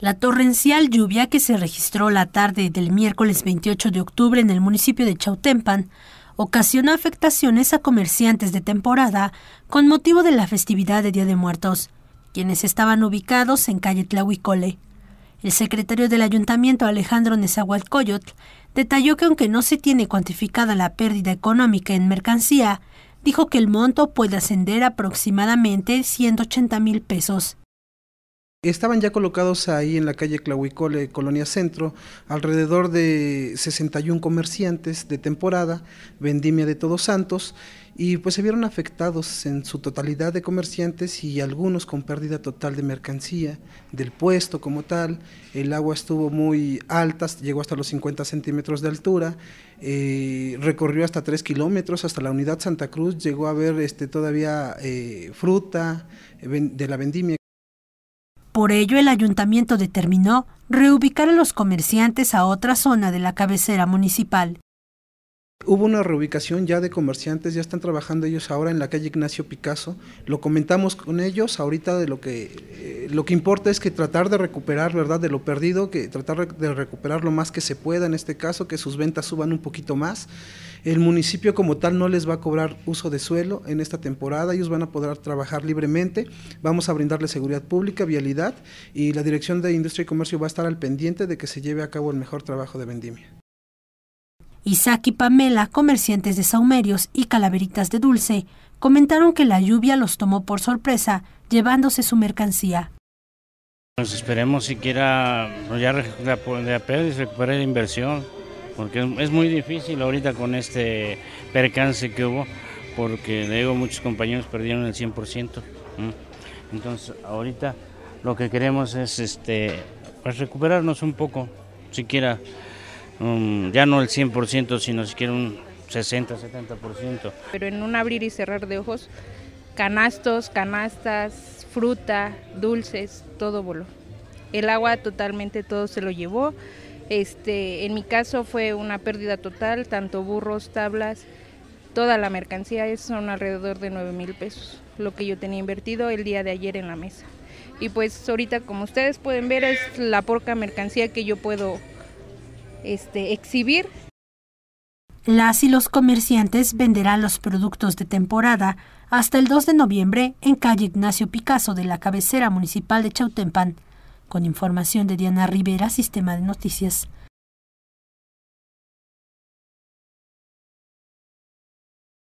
La torrencial lluvia que se registró la tarde del miércoles 28 de octubre en el municipio de Chautempan ocasionó afectaciones a comerciantes de temporada con motivo de la festividad de Día de Muertos, quienes estaban ubicados en calle Tlahuicole. El secretario del ayuntamiento Alejandro Nezahualcóyotl detalló que aunque no se tiene cuantificada la pérdida económica en mercancía, dijo que el monto puede ascender aproximadamente 180 mil pesos. Estaban ya colocados ahí en la calle Clahuicole, Colonia Centro, alrededor de 61 comerciantes de temporada, vendimia de Todos Santos, y pues se vieron afectados en su totalidad de comerciantes y algunos con pérdida total de mercancía, del puesto como tal. El agua estuvo muy alta, llegó hasta los 50 centímetros de altura, eh, recorrió hasta 3 kilómetros, hasta la unidad Santa Cruz, llegó a ver este, todavía eh, fruta eh, de la vendimia. Por ello, el ayuntamiento determinó reubicar a los comerciantes a otra zona de la cabecera municipal. Hubo una reubicación ya de comerciantes, ya están trabajando ellos ahora en la calle Ignacio Picasso. Lo comentamos con ellos ahorita de lo que eh, lo que importa es que tratar de recuperar, ¿verdad? De lo perdido, que tratar de recuperar lo más que se pueda en este caso, que sus ventas suban un poquito más. El municipio como tal no les va a cobrar uso de suelo en esta temporada, ellos van a poder trabajar libremente. Vamos a brindarle seguridad pública, vialidad y la Dirección de Industria y Comercio va a estar al pendiente de que se lleve a cabo el mejor trabajo de vendimia. Isaac y Pamela, comerciantes de saumerios y calaveritas de dulce, comentaron que la lluvia los tomó por sorpresa, llevándose su mercancía. Nos esperemos siquiera pues, ya recuperar la inversión, porque es muy difícil ahorita con este percance que hubo, porque le digo, muchos compañeros perdieron el 100%. Entonces, ahorita lo que queremos es este, pues, recuperarnos un poco, siquiera ya no el 100%, sino siquiera un 60, 70%. Pero en un abrir y cerrar de ojos, canastos, canastas, fruta, dulces, todo voló. El agua totalmente todo se lo llevó. Este, en mi caso fue una pérdida total, tanto burros, tablas, toda la mercancía, son alrededor de 9 mil pesos, lo que yo tenía invertido el día de ayer en la mesa. Y pues ahorita como ustedes pueden ver es la porca mercancía que yo puedo este, exhibir. Las y los comerciantes venderán los productos de temporada hasta el 2 de noviembre en calle Ignacio Picasso de la cabecera municipal de Chautempan. Con información de Diana Rivera, Sistema de Noticias.